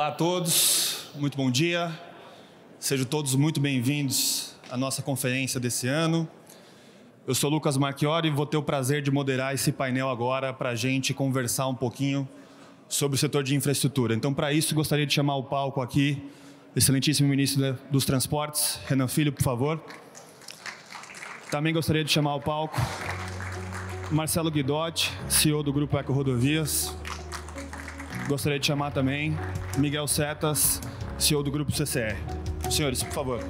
Olá a todos, muito bom dia. Sejam todos muito bem-vindos à nossa conferência desse ano. Eu sou Lucas Marchiori e vou ter o prazer de moderar esse painel agora para a gente conversar um pouquinho sobre o setor de infraestrutura. Então, para isso, gostaria de chamar o palco aqui, excelentíssimo ministro dos Transportes, Renan Filho, por favor. Também gostaria de chamar o palco Marcelo Guidotti, CEO do Grupo Eco Rodovias. Gostaria de chamar também Miguel Setas, CEO do Grupo CCR. Senhores, por favor.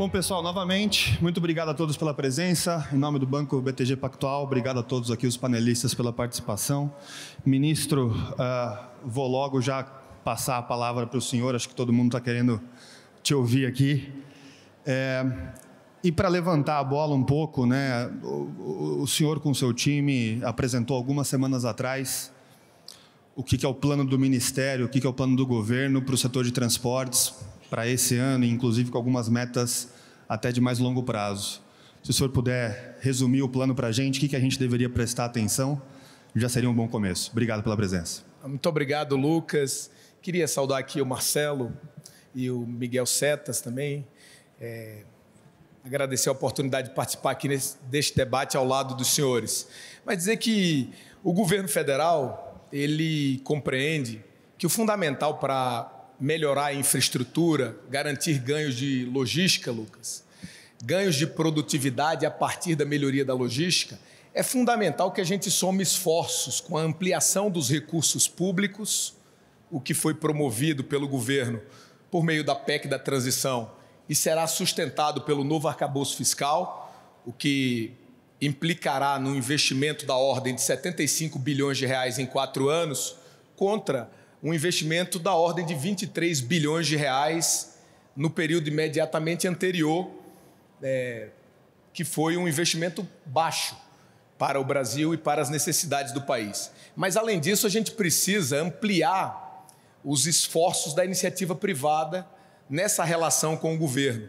Bom, pessoal, novamente, muito obrigado a todos pela presença. Em nome do Banco BTG Pactual, obrigado a todos aqui, os panelistas, pela participação. Ministro, uh, vou logo já passar a palavra para o senhor, acho que todo mundo está querendo te ouvir aqui. É, e para levantar a bola um pouco, né, o, o, senhor com seu time apresentou algumas semanas atrás o que, que é o plano do Ministério, o que, que é o plano do governo para o setor de transportes, para esse ano, inclusive com algumas metas até de mais longo prazo. Se o senhor puder resumir o plano para a gente, o que, que a gente deveria prestar atenção, já seria um bom começo. Obrigado pela presença. Muito obrigado, Lucas. Queria saudar aqui o Marcelo e o Miguel Setas também. É, agradecer a oportunidade de participar aqui nesse, deste debate ao lado dos senhores. Mas dizer que o governo federal ele compreende que o fundamental para melhorar a infraestrutura, garantir ganhos de logística, Lucas, ganhos de produtividade a partir da melhoria da logística, é fundamental que a gente some esforços com a ampliação dos recursos públicos, o que foi promovido pelo governo por meio da PEC da transição e será sustentado pelo novo arcabouço fiscal, o que implicará no investimento da ordem de 75 bilhões de reais em quatro anos, contra um investimento da ordem de 23 bilhões de reais no período imediatamente anterior, é, que foi um investimento baixo para o Brasil e para as necessidades do país. Mas, além disso, a gente precisa ampliar os esforços da iniciativa privada nessa relação com o governo.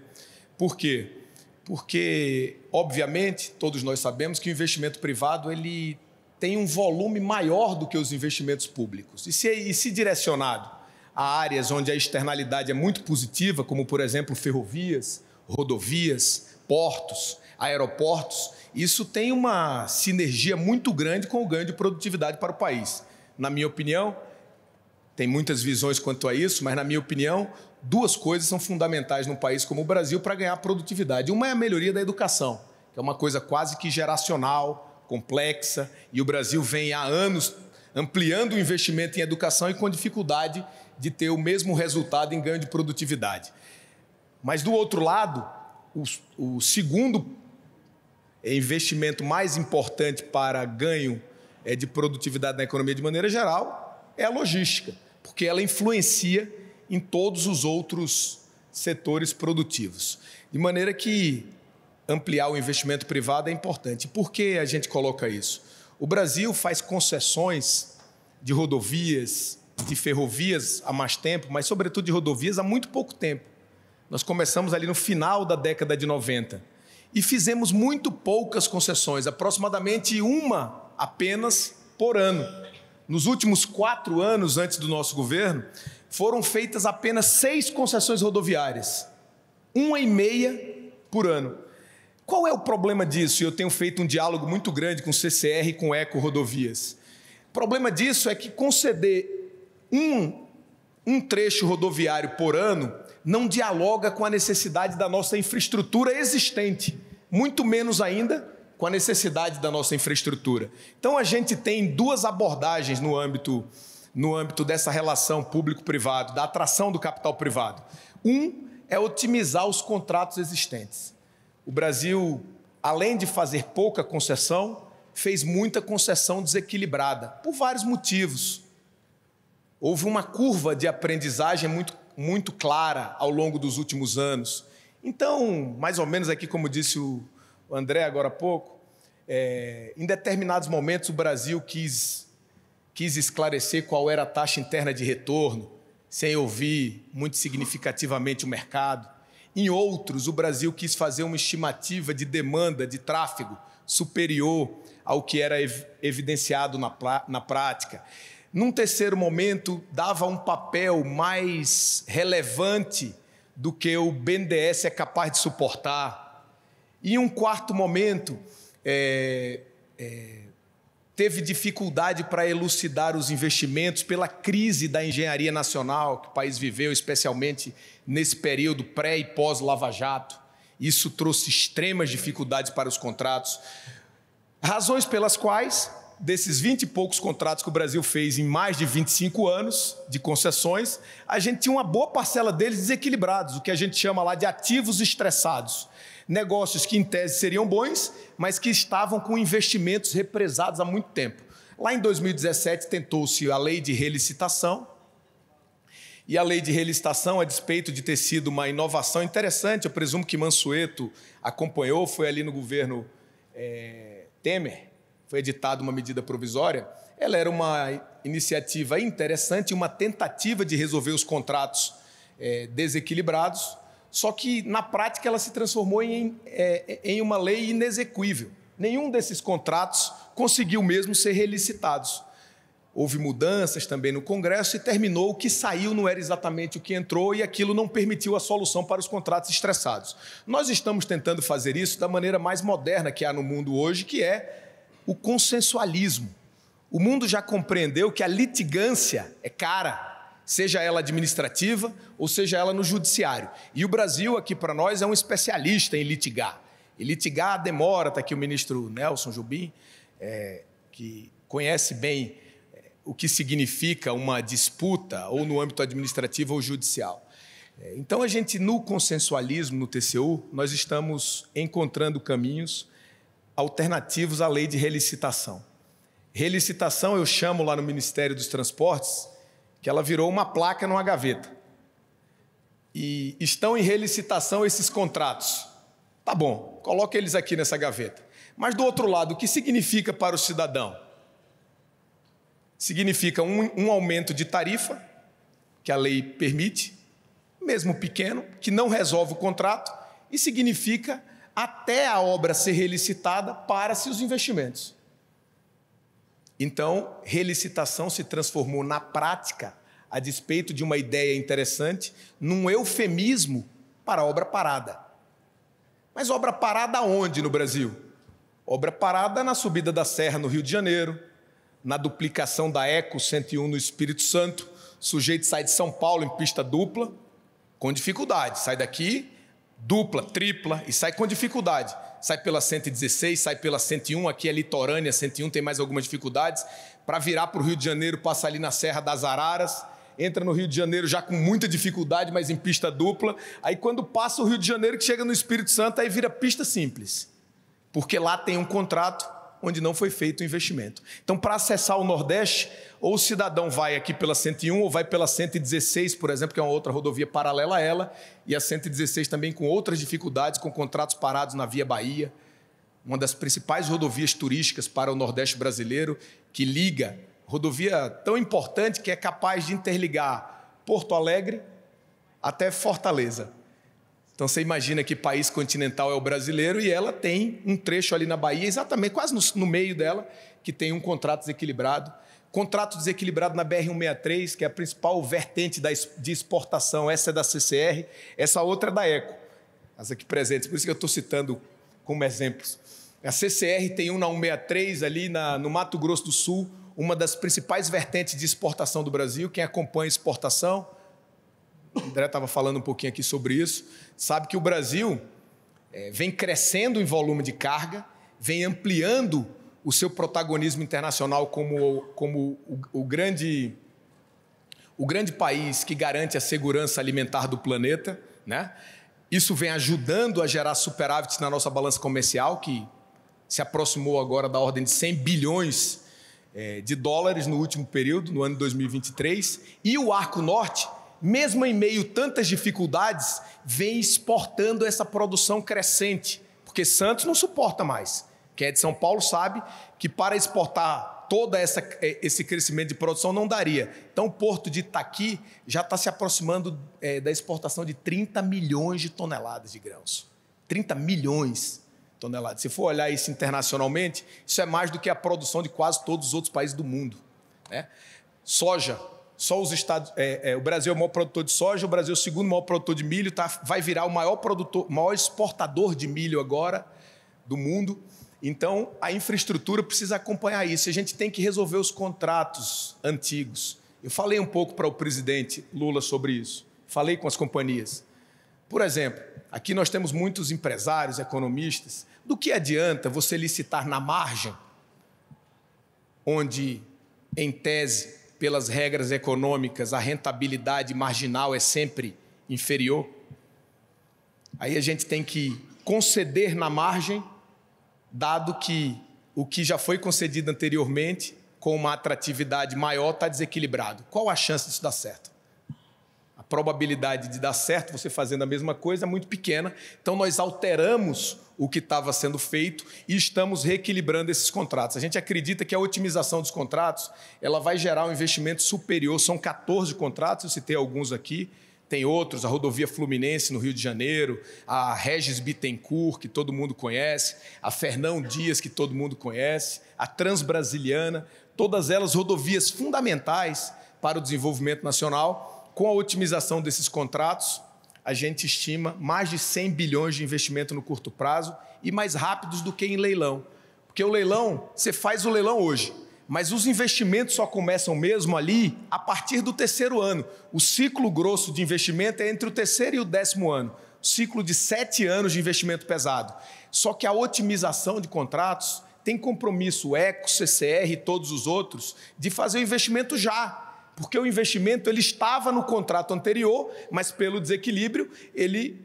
Por quê? Porque, obviamente, todos nós sabemos que o investimento privado ele tem um volume maior do que os investimentos públicos. E se, e se direcionado a áreas onde a externalidade é muito positiva, como, por exemplo, ferrovias, rodovias, portos, aeroportos, isso tem uma sinergia muito grande com o ganho de produtividade para o país. Na minha opinião, tem muitas visões quanto a isso, mas na minha opinião, duas coisas são fundamentais num país como o Brasil para ganhar produtividade. Uma é a melhoria da educação, que é uma coisa quase que geracional, complexa, e o Brasil vem há anos ampliando o investimento em educação e com dificuldade de ter o mesmo resultado em ganho de produtividade. Mas, do outro lado, o, o segundo investimento mais importante para ganho é de produtividade na economia de maneira geral é a logística, porque ela influencia em todos os outros setores produtivos. De maneira que ampliar o investimento privado é importante. Por que a gente coloca isso? O Brasil faz concessões de rodovias, de ferrovias há mais tempo, mas sobretudo de rodovias há muito pouco tempo. Nós começamos ali no final da década de 90 e fizemos muito poucas concessões, aproximadamente uma apenas por ano. Nos últimos quatro anos antes do nosso governo, foram feitas apenas seis concessões rodoviárias, uma e meia por ano. Qual é o problema disso? Eu tenho feito um diálogo muito grande com o CCR e com o Eco Rodovias. O problema disso é que conceder um, um trecho rodoviário por ano não dialoga com a necessidade da nossa infraestrutura existente, muito menos ainda com a necessidade da nossa infraestrutura. Então a gente tem duas abordagens no âmbito no âmbito dessa relação público-privado, da atração do capital privado. Um é otimizar os contratos existentes. O Brasil, além de fazer pouca concessão, fez muita concessão desequilibrada, por vários motivos. Houve uma curva de aprendizagem muito, muito clara ao longo dos últimos anos. Então, mais ou menos aqui, como disse o André agora há pouco, é, em determinados momentos o Brasil quis, quis esclarecer qual era a taxa interna de retorno, sem ouvir muito significativamente o mercado. Em outros, o Brasil quis fazer uma estimativa de demanda de tráfego superior ao que era ev evidenciado na, na prática. Num terceiro momento, dava um papel mais relevante do que o BNDES é capaz de suportar. E em um quarto momento, é, é, teve dificuldade para elucidar os investimentos pela crise da engenharia nacional que o país viveu, especialmente nesse período pré e pós-Lava Jato. Isso trouxe extremas dificuldades para os contratos. Razões pelas quais, desses 20 e poucos contratos que o Brasil fez em mais de 25 anos de concessões, a gente tinha uma boa parcela deles desequilibrados, o que a gente chama lá de ativos estressados negócios que em tese seriam bons, mas que estavam com investimentos represados há muito tempo. Lá em 2017 tentou-se a lei de relicitação, e a lei de relicitação, a despeito de ter sido uma inovação interessante, eu presumo que Mansueto acompanhou, foi ali no governo é, Temer, foi editada uma medida provisória, ela era uma iniciativa interessante, uma tentativa de resolver os contratos é, desequilibrados, só que na prática ela se transformou em, é, em uma lei inexequível. Nenhum desses contratos conseguiu mesmo ser relicitados. Houve mudanças também no Congresso e terminou o que saiu não era exatamente o que entrou e aquilo não permitiu a solução para os contratos estressados. Nós estamos tentando fazer isso da maneira mais moderna que há no mundo hoje, que é o consensualismo. O mundo já compreendeu que a litigância é cara, seja ela administrativa ou seja ela no judiciário. E o Brasil, aqui para nós, é um especialista em litigar. E litigar demora, está aqui o ministro Nelson Jubim, é, que conhece bem é, o que significa uma disputa, ou no âmbito administrativo ou judicial. É, então, a gente, no consensualismo, no TCU, nós estamos encontrando caminhos alternativos à lei de relicitação. Relicitação, eu chamo lá no Ministério dos Transportes, que ela virou uma placa numa gaveta. E estão em relicitação esses contratos. Tá bom, coloque eles aqui nessa gaveta. Mas do outro lado, o que significa para o cidadão? Significa um, um aumento de tarifa, que a lei permite, mesmo pequeno, que não resolve o contrato, e significa até a obra ser relicitada para-se os investimentos. Então, relicitação se transformou na prática, a despeito de uma ideia interessante, num eufemismo para obra parada. Mas obra parada onde no Brasil? Obra parada na subida da serra no Rio de Janeiro, na duplicação da Eco 101 no Espírito Santo. O sujeito sai de São Paulo em pista dupla, com dificuldade. Sai daqui, dupla, tripla, e sai com dificuldade sai pela 116, sai pela 101, aqui é litorânea, 101 tem mais algumas dificuldades, para virar para o Rio de Janeiro, passa ali na Serra das Araras, entra no Rio de Janeiro já com muita dificuldade, mas em pista dupla. Aí quando passa o Rio de Janeiro, que chega no Espírito Santo, aí vira pista simples. Porque lá tem um contrato onde não foi feito o investimento. Então, para acessar o Nordeste, ou o cidadão vai aqui pela 101 ou vai pela 116, por exemplo, que é uma outra rodovia paralela a ela, e a 116 também com outras dificuldades, com contratos parados na Via Bahia, uma das principais rodovias turísticas para o Nordeste brasileiro, que liga rodovia tão importante que é capaz de interligar Porto Alegre até Fortaleza. Então você imagina que país continental é o brasileiro e ela tem um trecho ali na Bahia, exatamente quase no, no meio dela, que tem um contrato desequilibrado. Contrato desequilibrado na BR-163, que é a principal vertente da, de exportação. Essa é da CCR, essa outra é da ECO. As aqui presentes, por isso que eu estou citando como exemplos. A CCR tem um na 163 ali na, no Mato Grosso do Sul, uma das principais vertentes de exportação do Brasil. Quem acompanha exportação o André estava falando um pouquinho aqui sobre isso, sabe que o Brasil é, vem crescendo em volume de carga, vem ampliando o seu protagonismo internacional como, como o, o, grande, o grande país que garante a segurança alimentar do planeta, né? Isso vem ajudando a gerar superávit na nossa balança comercial, que se aproximou agora da ordem de 100 bilhões é, de dólares no último período, no ano de 2023. E o Arco Norte mesmo em meio a tantas dificuldades, vem exportando essa produção crescente, porque Santos não suporta mais. Quem é de São Paulo sabe que para exportar todo essa, é, esse crescimento de produção não daria. Então, o porto de Itaqui já está se aproximando é, da exportação de 30 milhões de toneladas de grãos. 30 milhões de toneladas. Se for olhar isso internacionalmente, isso é mais do que a produção de quase todos os outros países do mundo. Né? Soja, só os Estados, é, é, o Brasil é o maior produtor de soja, o Brasil é o segundo maior produtor de milho, tá, vai virar o maior produtor, maior exportador de milho agora do mundo. Então, a infraestrutura precisa acompanhar isso. A gente tem que resolver os contratos antigos. Eu falei um pouco para o presidente Lula sobre isso. Falei com as companhias. Por exemplo, aqui nós temos muitos empresários, economistas. Do que adianta você licitar na margem, onde, em tese, pelas regras econômicas, a rentabilidade marginal é sempre inferior. Aí a gente tem que conceder na margem, dado que o que já foi concedido anteriormente, com uma atratividade maior, está desequilibrado. Qual a chance disso dar certo? A probabilidade de dar certo, você fazendo a mesma coisa, é muito pequena. Então nós alteramos o que estava sendo feito e estamos reequilibrando esses contratos. A gente acredita que a otimização dos contratos ela vai gerar um investimento superior. São 14 contratos, eu citei alguns aqui, tem outros, a rodovia Fluminense no Rio de Janeiro, a Regis Bittencourt, que todo mundo conhece, a Fernão Dias, que todo mundo conhece, a Transbrasiliana, todas elas rodovias fundamentais para o desenvolvimento nacional, com a otimização desses contratos a gente estima mais de 100 bilhões de investimento no curto prazo e mais rápidos do que em leilão. Porque o leilão, você faz o leilão hoje, mas os investimentos só começam mesmo ali a partir do terceiro ano. O ciclo grosso de investimento é entre o terceiro e o décimo ano. Ciclo de sete anos de investimento pesado. Só que a otimização de contratos tem compromisso, o ECO, CCR e todos os outros, de fazer o investimento já porque o investimento ele estava no contrato anterior, mas pelo desequilíbrio ele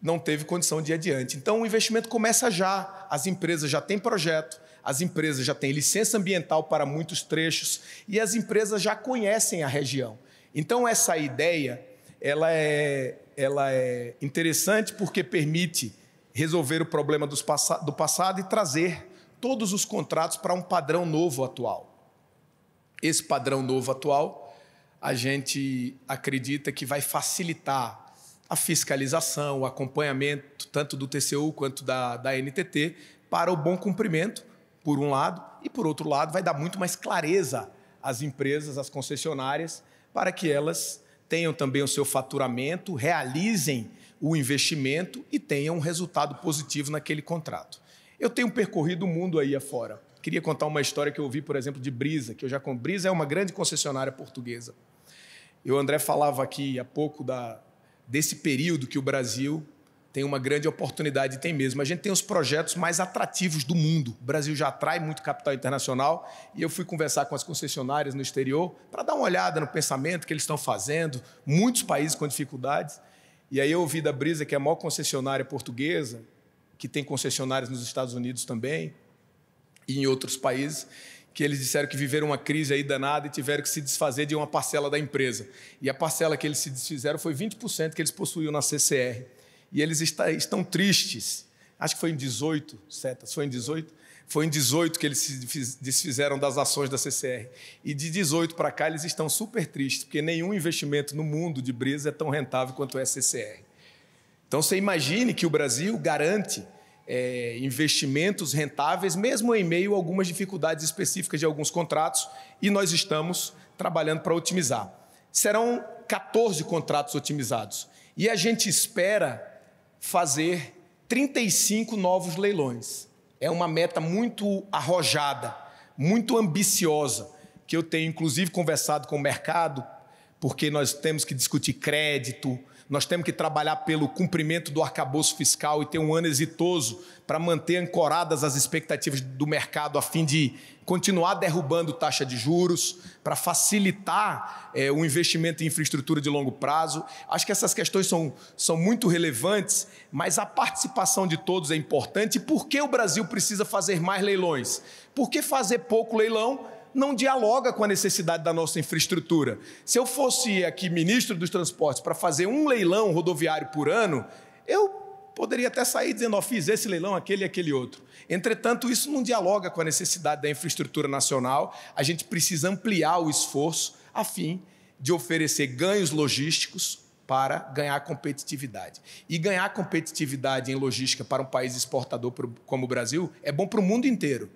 não teve condição de ir adiante. Então o investimento começa já, as empresas já têm projeto, as empresas já têm licença ambiental para muitos trechos e as empresas já conhecem a região. Então essa ideia ela é, ela é interessante porque permite resolver o problema do passado e trazer todos os contratos para um padrão novo atual esse padrão novo atual, a gente acredita que vai facilitar a fiscalização, o acompanhamento, tanto do TCU quanto da, da NTT, para o bom cumprimento, por um lado, e por outro lado, vai dar muito mais clareza às empresas, às concessionárias, para que elas tenham também o seu faturamento, realizem o investimento e tenham um resultado positivo naquele contrato. Eu tenho percorrido o mundo aí afora queria contar uma história que eu ouvi, por exemplo, de Brisa, que eu já com Brisa é uma grande concessionária portuguesa. E o André falava aqui há pouco da, desse período que o Brasil tem uma grande oportunidade, tem mesmo. A gente tem os projetos mais atrativos do mundo. O Brasil já atrai muito capital internacional e eu fui conversar com as concessionárias no exterior para dar uma olhada no pensamento que eles estão fazendo, muitos países com dificuldades. E aí eu ouvi da Brisa, que é a maior concessionária portuguesa, que tem concessionárias nos Estados Unidos também, e em outros países, que eles disseram que viveram uma crise aí danada e tiveram que se desfazer de uma parcela da empresa. E a parcela que eles se desfizeram foi 20% que eles possuíam na CCR. E eles está, estão tristes. Acho que foi em 18, setas, foi em 18? Foi em 18 que eles se desfizeram das ações da CCR. E de 18 para cá eles estão super tristes, porque nenhum investimento no mundo de brisa é tão rentável quanto é a CCR. Então você imagine que o Brasil garante é, investimentos rentáveis, mesmo em meio a algumas dificuldades específicas de alguns contratos, e nós estamos trabalhando para otimizar. Serão 14 contratos otimizados e a gente espera fazer 35 novos leilões. É uma meta muito arrojada, muito ambiciosa, que eu tenho inclusive conversado com o mercado, porque nós temos que discutir crédito, nós temos que trabalhar pelo cumprimento do arcabouço fiscal e ter um ano exitoso para manter ancoradas as expectativas do mercado a fim de continuar derrubando taxa de juros, para facilitar é, o investimento em infraestrutura de longo prazo. Acho que essas questões são, são muito relevantes, mas a participação de todos é importante. E por que o Brasil precisa fazer mais leilões? Por que fazer pouco leilão? não dialoga com a necessidade da nossa infraestrutura. Se eu fosse aqui ministro dos Transportes para fazer um leilão rodoviário por ano, eu poderia até sair dizendo: oh, fiz esse leilão, aquele e aquele outro. Entretanto, isso não dialoga com a necessidade da infraestrutura nacional. A gente precisa ampliar o esforço a fim de oferecer ganhos logísticos para ganhar competitividade. E ganhar competitividade em logística para um país exportador como o Brasil é bom para o mundo inteiro.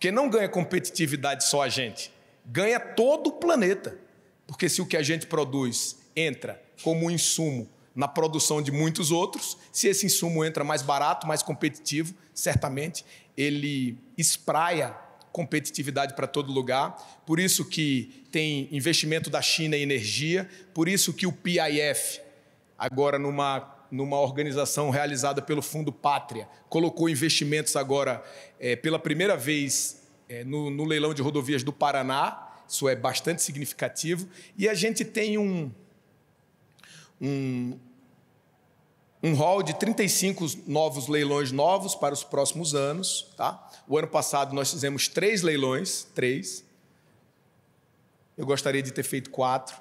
Porque não ganha competitividade só a gente, ganha todo o planeta. Porque se o que a gente produz entra como um insumo na produção de muitos outros, se esse insumo entra mais barato, mais competitivo, certamente ele espraia competitividade para todo lugar. Por isso que tem investimento da China em energia, por isso que o PIF, agora numa numa organização realizada pelo Fundo Pátria, colocou investimentos agora é, pela primeira vez é, no, no leilão de rodovias do Paraná, isso é bastante significativo, e a gente tem um, um, um hall de 35 novos leilões novos para os próximos anos. Tá? O ano passado nós fizemos três leilões, três. Eu gostaria de ter feito quatro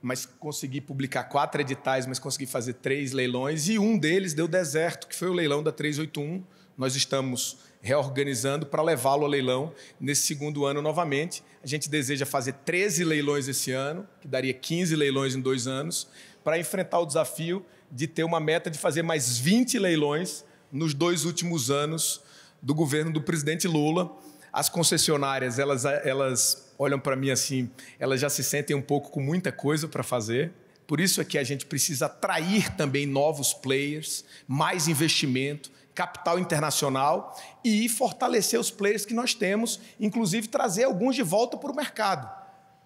mas consegui publicar quatro editais, mas consegui fazer três leilões e um deles deu deserto, que foi o leilão da 381. Nós estamos reorganizando para levá-lo ao leilão nesse segundo ano novamente. A gente deseja fazer 13 leilões esse ano, que daria 15 leilões em dois anos, para enfrentar o desafio de ter uma meta de fazer mais 20 leilões nos dois últimos anos do governo do presidente Lula. As concessionárias, elas, elas olham para mim assim, elas já se sentem um pouco com muita coisa para fazer. Por isso é que a gente precisa atrair também novos players, mais investimento, capital internacional e fortalecer os players que nós temos, inclusive trazer alguns de volta para o mercado.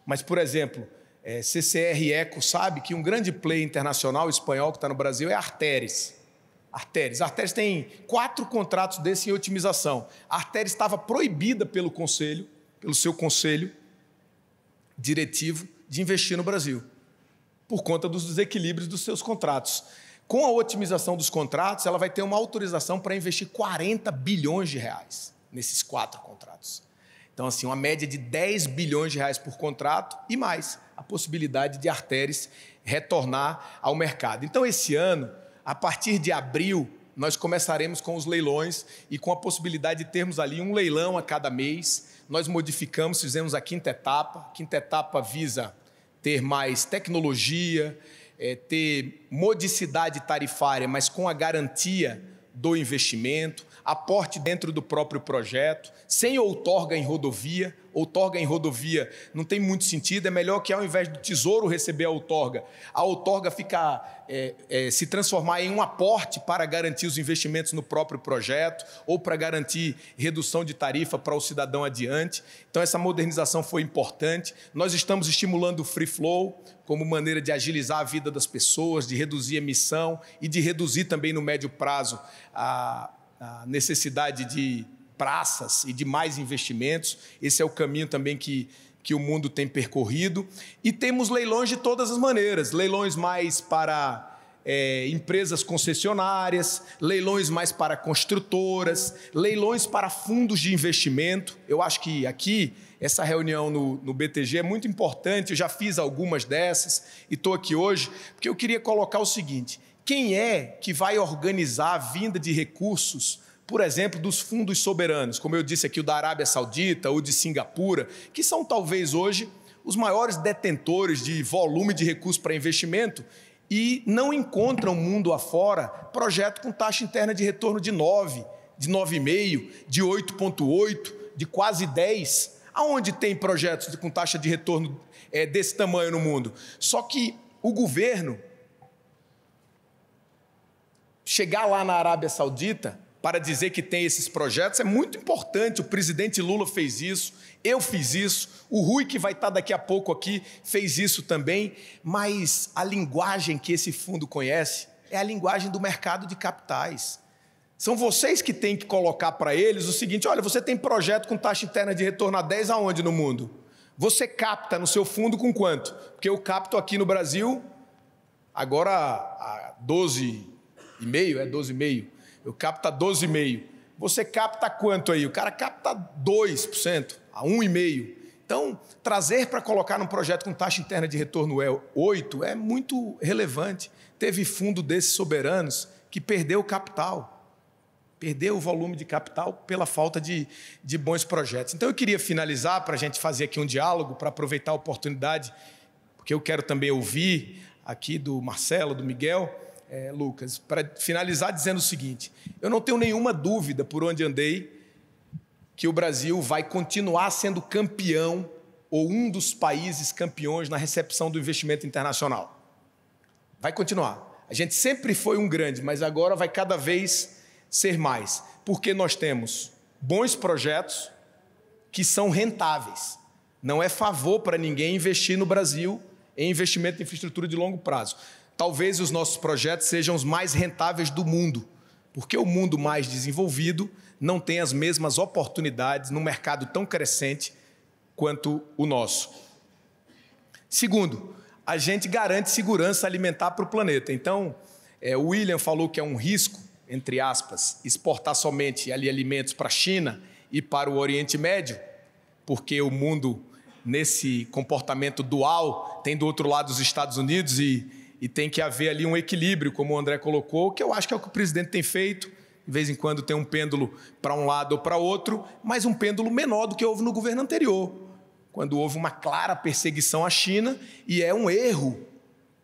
Mas, por exemplo, é, CCR Eco sabe que um grande player internacional espanhol que está no Brasil é Arteris. Arteris. Arteris tem quatro contratos desse em otimização. A estava proibida pelo conselho, pelo seu conselho, diretivo de investir no Brasil, por conta dos desequilíbrios dos seus contratos. Com a otimização dos contratos, ela vai ter uma autorização para investir 40 bilhões de reais nesses quatro contratos. Então, assim, uma média de 10 bilhões de reais por contrato e mais a possibilidade de Arteris retornar ao mercado. Então, esse ano, a partir de abril, nós começaremos com os leilões e com a possibilidade de termos ali um leilão a cada mês nós modificamos, fizemos a quinta etapa. A quinta etapa visa ter mais tecnologia, é, ter modicidade tarifária, mas com a garantia do investimento, aporte dentro do próprio projeto, sem outorga em rodovia. Outorga em rodovia não tem muito sentido, é melhor que ao invés do tesouro receber a outorga, a outorga ficar, é, é, se transformar em um aporte para garantir os investimentos no próprio projeto ou para garantir redução de tarifa para o cidadão adiante. Então, essa modernização foi importante. Nós estamos estimulando o free flow como maneira de agilizar a vida das pessoas, de reduzir emissão e de reduzir também no médio prazo a a necessidade de praças e de mais investimentos. Esse é o caminho também que, que o mundo tem percorrido. E temos leilões de todas as maneiras: leilões mais para. É, empresas concessionárias, leilões mais para construtoras, leilões para fundos de investimento. Eu acho que aqui essa reunião no, no, BTG é muito importante. Eu já fiz algumas dessas e estou aqui hoje porque eu queria colocar o seguinte: quem é que vai organizar a vinda de recursos, por exemplo, dos fundos soberanos, como eu disse aqui, o da Arábia Saudita, ou de Singapura, que são talvez hoje os maiores detentores de volume de recursos para investimento e não encontram mundo afora projeto com taxa interna de retorno de 9, de 9,5, de 8,8, de quase 10. Aonde tem projetos com taxa de retorno é, desse tamanho no mundo? Só que o governo chegar lá na Arábia Saudita para dizer que tem esses projetos é muito importante. O presidente Lula fez isso, eu fiz isso, o Rui, que vai estar daqui a pouco aqui, fez isso também. Mas a linguagem que esse fundo conhece é a linguagem do mercado de capitais. São vocês que têm que colocar para eles o seguinte: olha, você tem projeto com taxa interna de retorno a 10 aonde no mundo? Você capta no seu fundo com quanto? Porque eu capto aqui no Brasil, agora a 12, e meio, é 12,5. Eu capta 12,5. Você capta quanto aí? O cara capta 2%, a 1,5%. Então, trazer para colocar num projeto com taxa interna de retorno é 8 é muito relevante. Teve fundo desses soberanos que perdeu capital, perdeu o volume de capital pela falta de, de bons projetos. Então, eu queria finalizar para a gente fazer aqui um diálogo, para aproveitar a oportunidade, porque eu quero também ouvir aqui do Marcelo, do Miguel é, Lucas, para finalizar dizendo o seguinte: eu não tenho nenhuma dúvida por onde andei que o Brasil vai continuar sendo campeão ou um dos países campeões na recepção do investimento internacional. Vai continuar. A gente sempre foi um grande, mas agora vai cada vez ser mais, porque nós temos bons projetos que são rentáveis. Não é favor para ninguém investir no Brasil em investimento em infraestrutura de longo prazo. Talvez os nossos projetos sejam os mais rentáveis do mundo, porque o mundo mais desenvolvido não tem as mesmas oportunidades num mercado tão crescente quanto o nosso. Segundo, a gente garante segurança alimentar para o planeta. Então, é, o William falou que é um risco, entre aspas, exportar somente ali alimentos para a China e para o Oriente Médio, porque o mundo, nesse comportamento dual, tem do outro lado os Estados Unidos e, e tem que haver ali um equilíbrio, como o André colocou, que eu acho que é o que o presidente tem feito. De vez em quando tem um pêndulo para um lado ou para outro, mas um pêndulo menor do que houve no governo anterior, quando houve uma clara perseguição à China e é um erro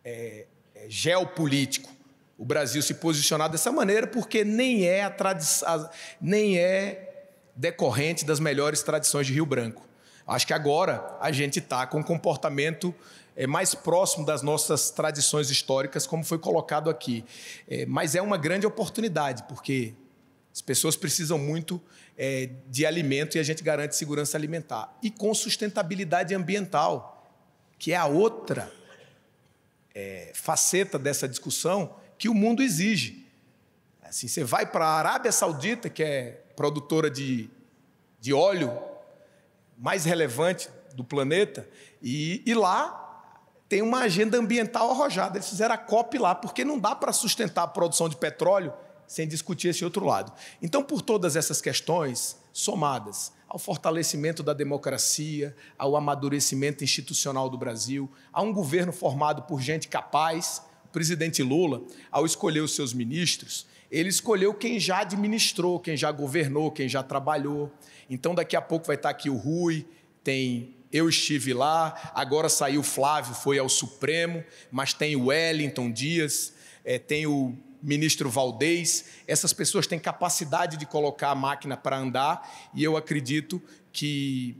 é, é geopolítico o Brasil se posicionar dessa maneira, porque nem é a nem é decorrente das melhores tradições de Rio Branco. Acho que agora a gente está com um comportamento é, mais próximo das nossas tradições históricas, como foi colocado aqui. É, mas é uma grande oportunidade, porque as pessoas precisam muito é, de alimento e a gente garante segurança alimentar. E com sustentabilidade ambiental, que é a outra é, faceta dessa discussão que o mundo exige. Assim, você vai para a Arábia Saudita, que é produtora de, de óleo mais relevante do planeta, e, e lá tem uma agenda ambiental arrojada. Eles fizeram a COP lá, porque não dá para sustentar a produção de petróleo sem discutir esse outro lado. Então, por todas essas questões somadas ao fortalecimento da democracia, ao amadurecimento institucional do Brasil, a um governo formado por gente capaz, o presidente Lula, ao escolher os seus ministros, ele escolheu quem já administrou, quem já governou, quem já trabalhou. Então, daqui a pouco vai estar tá aqui o Rui, tem eu estive lá, agora saiu Flávio, foi ao Supremo, mas tem o Wellington Dias, é, tem o ministro Valdez, essas pessoas têm capacidade de colocar a máquina para andar, e eu acredito que,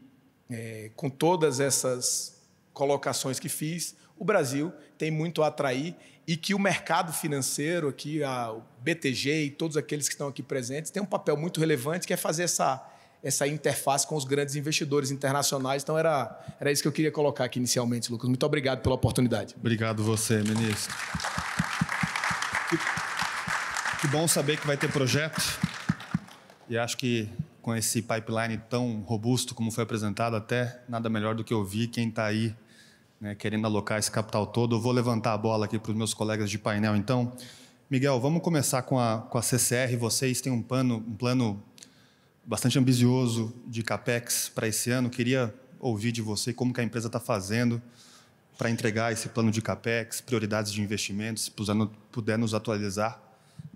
é, com todas essas colocações que fiz, o Brasil tem muito a atrair e que o mercado financeiro aqui, a, o BTG e todos aqueles que estão aqui presentes, tem um papel muito relevante que é fazer essa essa interface com os grandes investidores internacionais. Então, era, era isso que eu queria colocar aqui inicialmente, Lucas. Muito obrigado pela oportunidade. Obrigado você, ministro. Que, que bom saber que vai ter projeto. E acho que com esse pipeline tão robusto como foi apresentado, até nada melhor do que ouvir quem está aí né, querendo alocar esse capital todo. Eu vou levantar a bola aqui para os meus colegas de painel, então. Miguel, vamos começar com a, com a CCR. Vocês têm um, plano, um plano bastante ambicioso de capex para esse ano. Queria ouvir de você como que a empresa está fazendo para entregar esse plano de capex, prioridades de investimentos, se puder nos atualizar,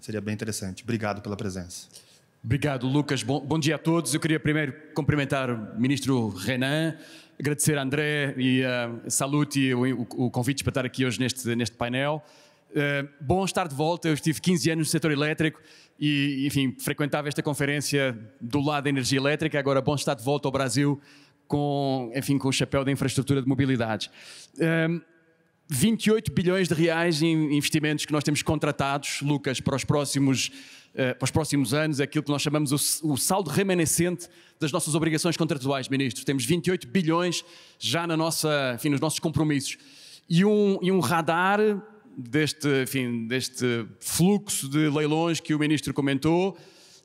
seria bem interessante. Obrigado pela presença. Obrigado, Lucas. Bom, bom dia a todos. Eu queria primeiro cumprimentar o ministro Renan, agradecer a André e a Salute o, o, o convite para estar aqui hoje neste, neste painel. Eh, bom estar de volta. Eu estive 15 anos no setor elétrico e, enfim, frequentava esta conferência do lado da energia elétrica. Agora, bom estar de volta ao Brasil com, enfim, com o chapéu da infraestrutura de mobilidade. 28 eh, bilhões de reais em investimentos que nós temos contratados, Lucas, para os próximos, uh, para os próximos anos, aquilo que nós chamamos o, o saldo remanescente das nossas obrigações contratuais, ministro. Temos 28 bilhões já na nossa, enfim, nos nossos compromissos. E um, e um radar deste, enfim, deste fluxo de leilões que o Ministro comentou,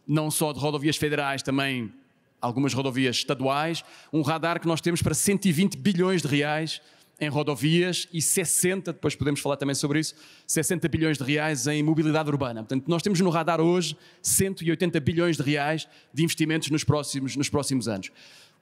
não só de rodovias federais, também algumas rodovias estaduais, um radar que nós temos para 120 bilhões de reais em rodovias e 60, depois podemos falar também sobre isso, 60 bilhões de reais em mobilidade urbana. Portanto, nós temos no radar hoje 180 bilhões de reais de investimentos nos próximos, nos próximos anos.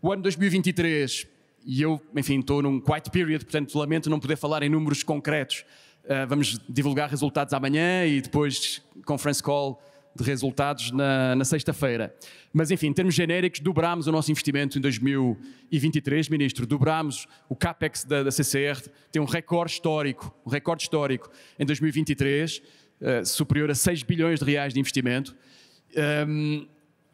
O ano 2023, e eu, enfim, estou num quiet period, portanto, lamento não poder falar em números concretos, eh, vamos divulgar resultados amanhã e depois conference call de resultados na, na sexta-feira. Mas, enfim, em termos genéricos, dobrámos o nosso investimento em 2023, ministro. Dobrámos o CAPEX da, da CCR, tem um recorde histórico, um recorde histórico em 2023, uh, eh, superior a 6 bilhões de reais de investimento. Um, ehm,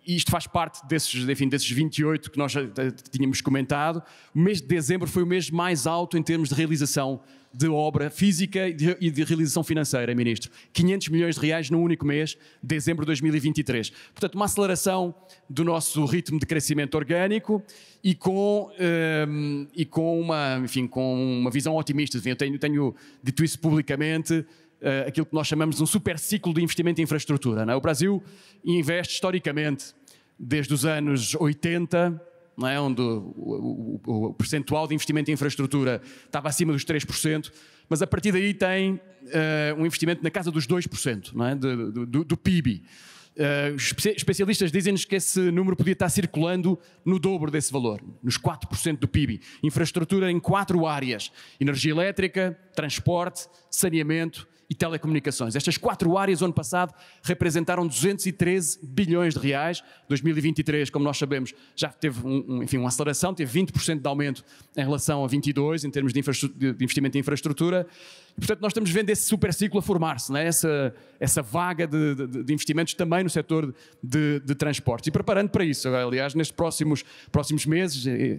e isto faz parte desses, enfim, desses 28 que nós eh, tínhamos comentado. O mês de dezembro foi o mês mais alto em termos de realização de obra física e de realização financeira, Ministro. 500 milhões de reais num único mês, dezembro de 2023. Portanto, uma aceleração do nosso ritmo de crescimento orgânico e com, um, ehm, e com, uma, enfim, com uma visão otimista. Eu tenho, tenho dito isso publicamente, uh, aquilo que nós chamamos de um super ciclo de investimento em infraestrutura. É? O Brasil investe historicamente, desde os anos 80, é? onde o, o, o, percentual de investimento em infraestrutura estava acima dos 3%, mas a partir daí tem uh, um investimento na casa dos 2% não é? do, do, do PIB. Uh, especialistas dizem-nos que esse número podia estar circulando no dobro desse valor, nos 4% do PIB. Infraestrutura em quatro áreas: energia elétrica, transporte, saneamento e telecomunicações. Estas quatro áreas, ano passado, representaram 213 bilhões de reais. 2023, como nós sabemos, já teve um, enfim, uma aceleração, teve 20% de aumento em relação a 22, em termos de, de investimento em infraestrutura. E, portanto, nós estamos vendo esse super ciclo a formar-se, é? essa, essa vaga de, de, de, investimentos também no setor de, de transportes. E preparando para isso, aliás, nestes próximos, próximos meses, eh,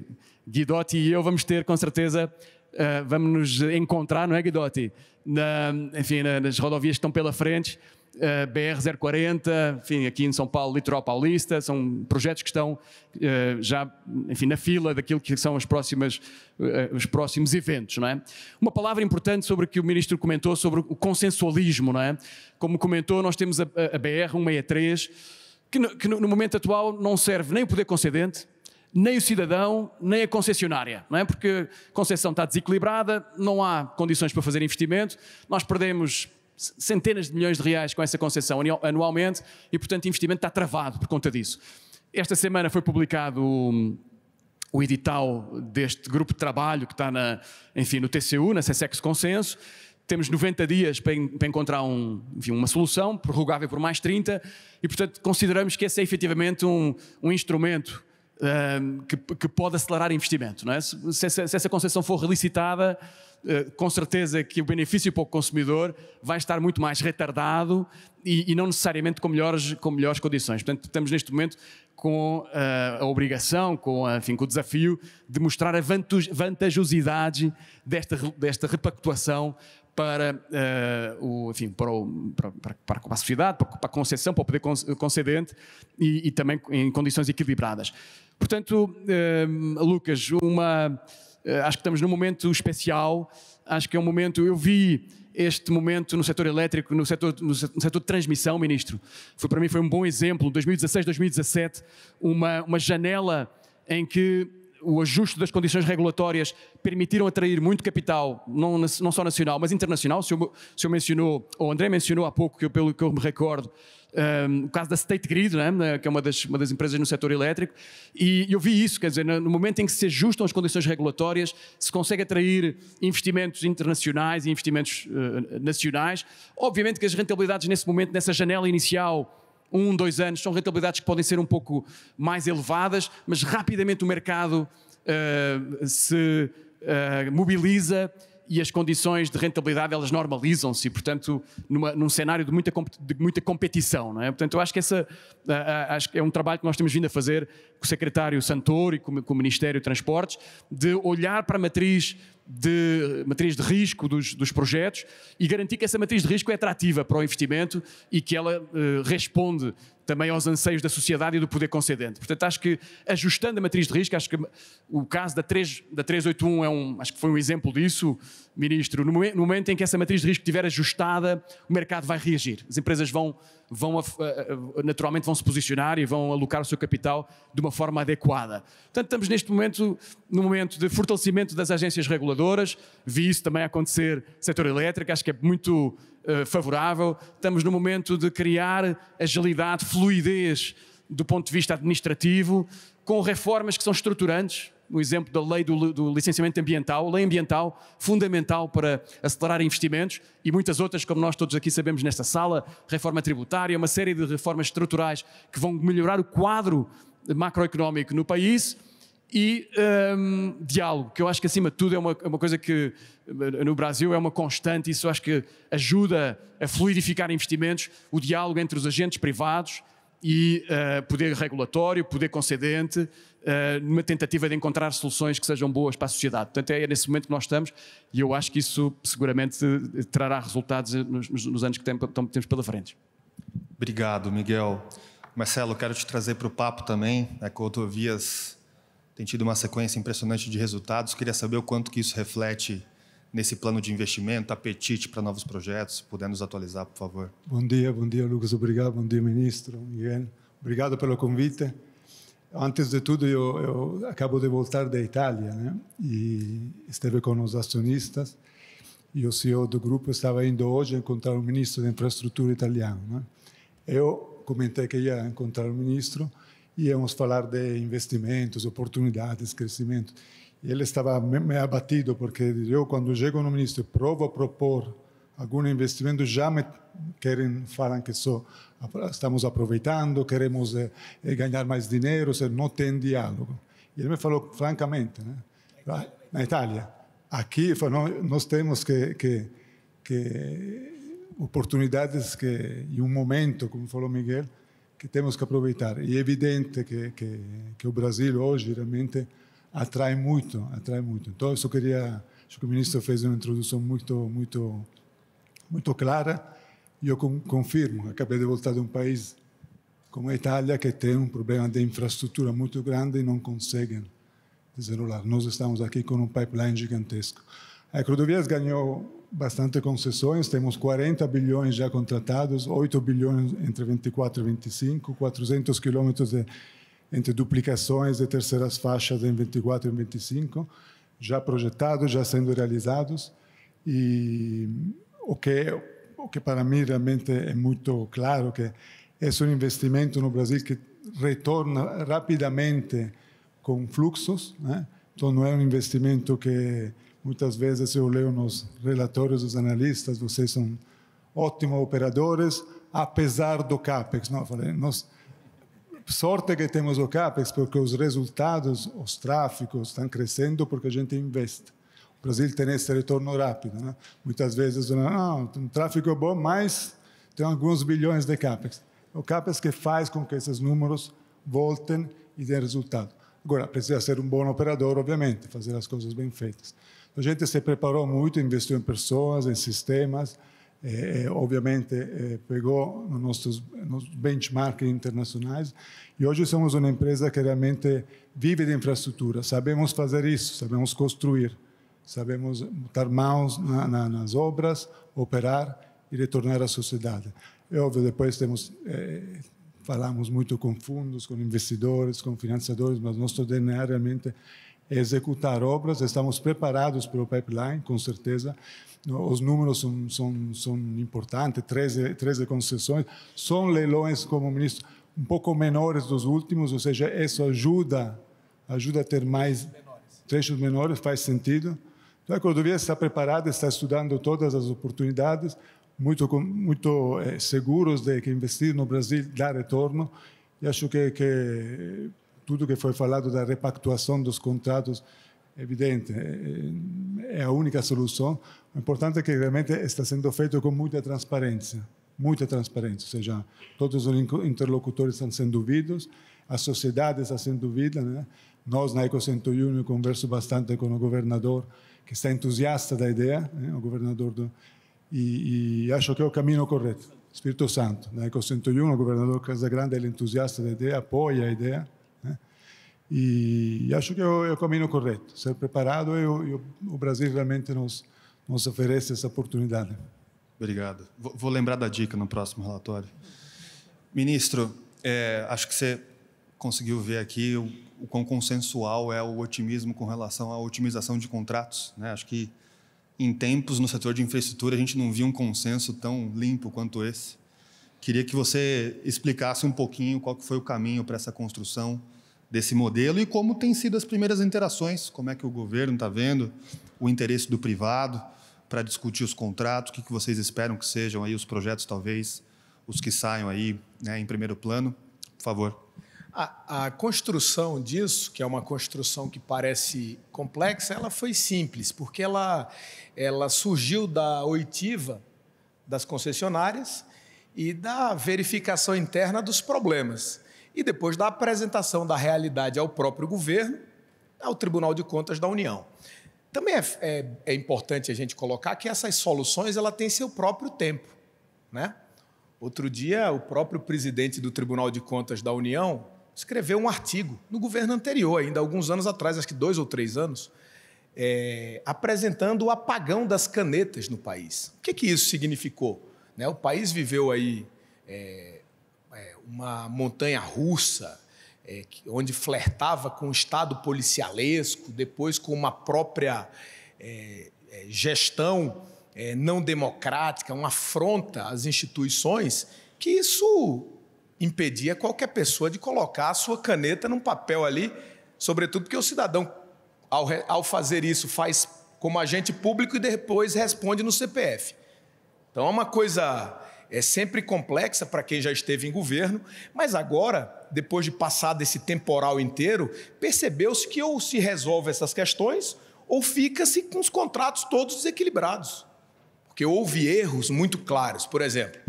Guidotti e eu vamos ter, com certeza, uh, vamos nos encontrar, não é, Guidotti? Na, enfim, na, nas rodovias que estão pela frente, uh, eh, BR-040, enfim, aqui em São Paulo, Litoral Paulista, são projetos que estão uh, já, enfim, na fila daquilo que são as próximas, os próximos eventos, não é? Uma palavra importante sobre o que o Ministro comentou, sobre o consensualismo, não é? Como comentou, nós temos a, a BR-163, que no, que no momento atual não serve nem o poder concedente, nem o cidadão, nem a concessionária, não é? Porque a concessão está desequilibrada, não há condições para fazer investimento, nós perdemos centenas de milhões de reais com essa concessão anualmente e, portanto, o investimento está travado por conta disso. Esta semana foi publicado o, hum, o edital deste grupo de trabalho que está na, enfim, no TCU, na CSEX Consenso. Temos 90 dias para, para encontrar um, enfim, uma solução, prorrogável por mais 30, e, portanto, consideramos que esse é efetivamente um, um instrumento Ehm, que, que, pode acelerar investimento. Não é? se, se, se essa concessão for relicitada, eh, com certeza que o benefício para o consumidor vai estar muito mais retardado e, e não necessariamente com melhores, com melhores condições. Portanto, estamos neste momento com a, eh, a obrigação, com, a, enfim, com o desafio de mostrar a vantajosidade desta, desta repactuação para, uh, o, enfim, para, o, para, para, a sociedade, para, a concessão, para o poder concedente e, e também em condições equilibradas. Portanto, eh, Lucas, uma, eh, acho que estamos num momento especial, acho que é um momento, eu vi este momento no setor elétrico, no setor, no setor de transmissão, ministro, foi, para mim foi um bom exemplo, 2016, 2017, uma, uma janela em que o ajuste das condições regulatórias permitiram atrair muito capital, não, não só nacional, mas internacional. O senhor, o senhor mencionou, ou o André mencionou há pouco, que eu, pelo que eu me recordo, um, o caso da State Grid, né, né, que é uma das, uma das empresas no setor elétrico, e eu vi isso, quer dizer, no momento em que se ajustam as condições regulatórias, se consegue atrair investimentos internacionais e investimentos uh, nacionais. Obviamente que as rentabilidades nesse momento, nessa janela inicial, um, dois anos, são rentabilidades que podem ser um pouco mais elevadas, mas rapidamente o mercado uh, se uh, mobiliza e as condições de rentabilidade elas normalizam-se, portanto, numa, num cenário de muita, de muita competição. Não é? Portanto, eu acho que essa, acho que é um trabalho que nós temos vindo a fazer com o secretário Santoro e com, com o Ministério de Transportes, de olhar para a matriz de matriz de risco dos, dos, projetos e garantir que essa matriz de risco é atrativa para o investimento e que ela eh, responde também aos anseios da sociedade e do poder concedente. Portanto, acho que ajustando a matriz de risco, acho que o caso da, 3, da 381 é um, acho que foi um exemplo disso, ministro. No momento, no momento em que essa matriz de risco estiver ajustada, o mercado vai reagir. As empresas vão, vão eh, eh, naturalmente vão se posicionar e vão alocar o seu capital de uma forma adequada. Portanto, estamos neste momento no momento de fortalecimento das agências reguladoras. Vi isso também acontecer no setor elétrico, acho que é muito eh, favorável, estamos no momento de criar agilidade, fluidez do ponto de vista administrativo, com reformas que são estruturantes, no exemplo da lei do, do, licenciamento ambiental, lei ambiental fundamental para acelerar investimentos e muitas outras, como nós todos aqui sabemos nesta sala, reforma tributária, uma série de reformas estruturais que vão melhorar o quadro macroeconómico no país e um, ehm, diálogo, que eu acho que acima de tudo é uma, é uma coisa que no Brasil é uma constante, isso acho que ajuda a fluidificar investimentos, o diálogo entre os agentes privados e uh, poder regulatório, poder concedente, uh, numa tentativa de encontrar soluções que sejam boas para a sociedade. Portanto, é nesse momento que nós estamos e eu acho que isso seguramente eh, trará resultados nos, nos anos que temos pela frente. Obrigado, Miguel. Marcelo, quero te trazer para o papo também, a é que tem tido uma sequência impressionante de resultados. Queria saber o quanto que isso reflete nesse plano de investimento, apetite para novos projetos, se puder nos atualizar, por favor. Bom dia, bom dia, Lucas. Obrigado, bom dia, ministro Miguel. Obrigado pelo convite. Antes de tudo, eu, eu acabo de voltar da Itália, né? E esteve com os acionistas e o CEO do grupo estava indo hoje encontrar o ministro da infraestrutura italiano. Né? Eu comentei que ia encontrar o ministro, E íamos falar de investimentos, oportunidades, crescimento ele estava meio abatido, porque eu, quando chego no ministro, provo a propor algum investimento, já me querem falar que só estamos aproveitando, queremos eh, eh, ganhar mais dinheiro, seja, não tem diálogo. E ele me falou francamente, né? na ah, Itália, aqui nós temos que, que, que oportunidades que, e um momento, como falou Miguel, que temos que aproveitar. E é evidente que, que, que o Brasil hoje realmente atrai muito, atrai muito. Então, eu só queria, acho que o ministro fez uma introdução muito, muito, muito clara e eu confirmo, acabei de voltar de um país como a Itália que tem um problema de infraestrutura muito grande e não conseguem desenrolar. Nós estamos aqui com um pipeline gigantesco. A Crodovias ganhou bastante concessões, temos 40 bilhões já contratados, 8 bilhões entre 24 e 25, 400 quilômetros de entre duplicações de terceiras faixas em 24 e 25, já projetados, já sendo realizados, e o que, o que para mim realmente é muito claro que é um investimento no Brasil que retorna rapidamente com fluxos, né? então não é um investimento que muitas vezes eu leio nos relatórios dos analistas, vocês são ótimos operadores, apesar do CAPEX. Não, eu falei, nós sorte que temos o CAPEX, porque os resultados, os tráficos estão crescendo porque a gente investe. O Brasil tem esse retorno rápido. Né? Muitas vezes, não, né, o ah, tráfego é bom, mas tem alguns bilhões de CAPEX. É o CAPEX que faz com que esses números voltem e dêem resultado. Agora, precisa ser um bom operador, obviamente, fazer as coisas bem feitas. A gente se preparou muito, investiu em pessoas, em sistemas, eh, obviamente eh, pegou nos nossos, benchmarks internacionais e hoje somos uma empresa que realmente vive de infraestrutura. Sabemos fazer isso, sabemos construir, sabemos botar mãos na, na, nas obras, operar e retornar à sociedade. É óbvio, depois temos eh, falamos muito com fundos, com investidores, com financiadores, mas nosso DNA realmente executar obras. Estamos preparados para o pipeline, com certeza. Os números são, são, são importantes, 13, 13 concessões. São leilões, como ministro, um pouco menores dos últimos, ou seja, isso ajuda, ajuda a ter mais trechos menores, faz sentido. Então, a Cordovia está preparada, está estudando todas as oportunidades, muito, muito é, seguros de que investir no Brasil dá retorno. E acho que, que tudo que foi falado da repactuação dos contratos, é evidente, é, é a única solução. O importante é que realmente está sendo feito com muita transparência, muita transparência, ou seja, todos os interlocutores estão sendo ouvidos, a sociedade está sendo ouvida, né? Nós, na Eco 101, eu converso bastante com o governador, que está entusiasta da ideia, né? o governador do... E, e, acho que é o caminho correto. Espírito Santo, na Eco 101, o governador Casagrande, é entusiasta da ideia, apoia a ideia, e acho que é, é o, caminho correto. Ser preparado, é eu, o Brasil realmente nos, nos oferece essa oportunidade. Obrigado. Vou, vou lembrar da dica no próximo relatório. Ministro, é, acho que você conseguiu ver aqui o, o quão consensual é o otimismo com relação à otimização de contratos. Né? Acho que em tempos no setor de infraestrutura a gente não via um consenso tão limpo quanto esse. Queria que você explicasse um pouquinho qual que foi o caminho para essa construção desse modelo e como têm sido as primeiras interações, como é que o governo está vendo o interesse do privado para discutir os contratos, o que, que vocês esperam que sejam aí os projetos, talvez, os que saiam aí né, em primeiro plano. Por favor. A, a, construção disso, que é uma construção que parece complexa, ela foi simples, porque ela, ela surgiu da oitiva das concessionárias e da verificação interna dos problemas e depois da apresentação da realidade ao próprio governo, ao Tribunal de Contas da União. Também é, é, é importante a gente colocar que essas soluções ela têm seu próprio tempo. Né? Outro dia, o próprio presidente do Tribunal de Contas da União escreveu um artigo no governo anterior, ainda alguns anos atrás, acho que dois ou três anos, é, apresentando o apagão das canetas no país. O que, que isso significou? Né? O país viveu aí é, uma montanha russa, é, onde flertava com o Estado policialesco, depois com uma própria é, é, gestão é, não democrática, uma afronta às instituições, que isso impedia qualquer pessoa de colocar a sua caneta num papel ali, sobretudo porque o cidadão, ao, ao fazer isso, faz como agente público e depois responde no CPF. Então é uma coisa é sempre complexa para quem já esteve em governo, mas agora, depois de passar desse temporal inteiro, percebeu-se que ou se resolve essas questões ou fica-se com os contratos todos desequilibrados. Porque houve erros muito claros. Por exemplo,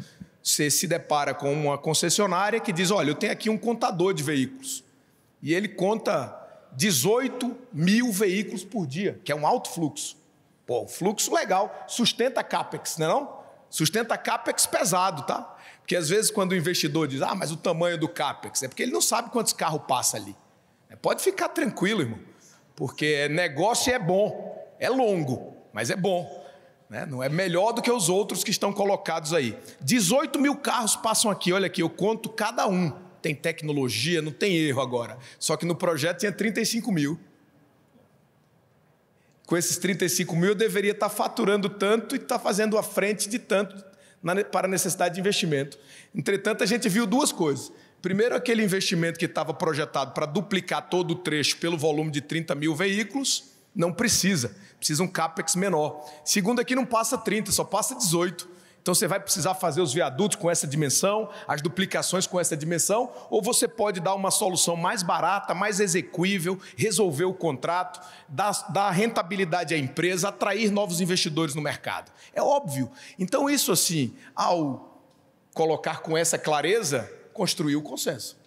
você se depara com uma concessionária que diz: olha, eu tenho aqui um contador de veículos. E ele conta 18 mil veículos por dia, que é um alto fluxo. Pô, fluxo legal, sustenta a CAPEX, não é? Não? Sustenta CAPEX pesado, tá? Porque às vezes quando o investidor diz, ah, mas o tamanho do CAPEX, é porque ele não sabe quantos carros passa ali. É, pode ficar tranquilo, irmão, porque negócio é bom, é longo, mas é bom. Né? Não é melhor do que os outros que estão colocados aí. 18 mil carros passam aqui, olha aqui, eu conto cada um. Tem tecnologia, não tem erro agora. Só que no projeto tinha 35 mil com esses 35 mil, eu deveria estar faturando tanto e estar fazendo a frente de tanto para a necessidade de investimento. Entretanto, a gente viu duas coisas. Primeiro, aquele investimento que estava projetado para duplicar todo o trecho pelo volume de 30 mil veículos, não precisa. Precisa um CAPEX menor. Segundo, aqui não passa 30, só passa 18. Então você vai precisar fazer os viadutos com essa dimensão, as duplicações com essa dimensão, ou você pode dar uma solução mais barata, mais execuível, resolver o contrato, dar, dar rentabilidade à empresa, atrair novos investidores no mercado. É óbvio. Então, isso assim, ao colocar com essa clareza, construiu o consenso.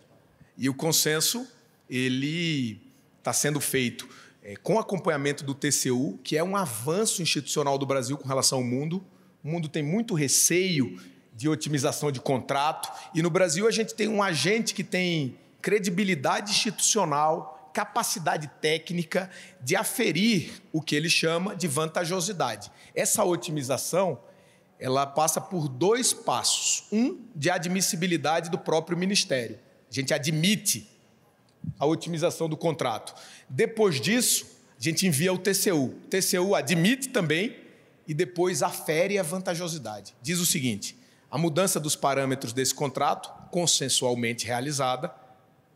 E o consenso, ele está sendo feito é, com acompanhamento do TCU, que é um avanço institucional do Brasil com relação ao mundo. O mundo tem muito receio de otimização de contrato. E no Brasil a gente tem um agente que tem credibilidade institucional, capacidade técnica de aferir o que ele chama de vantajosidade. Essa otimização ela passa por dois passos. Um, de admissibilidade do próprio ministério. A gente admite a otimização do contrato. Depois disso, a gente envia o TCU. O TCU admite também e depois afere a vantajosidade. Diz o seguinte: a mudança dos parâmetros desse contrato, consensualmente realizada,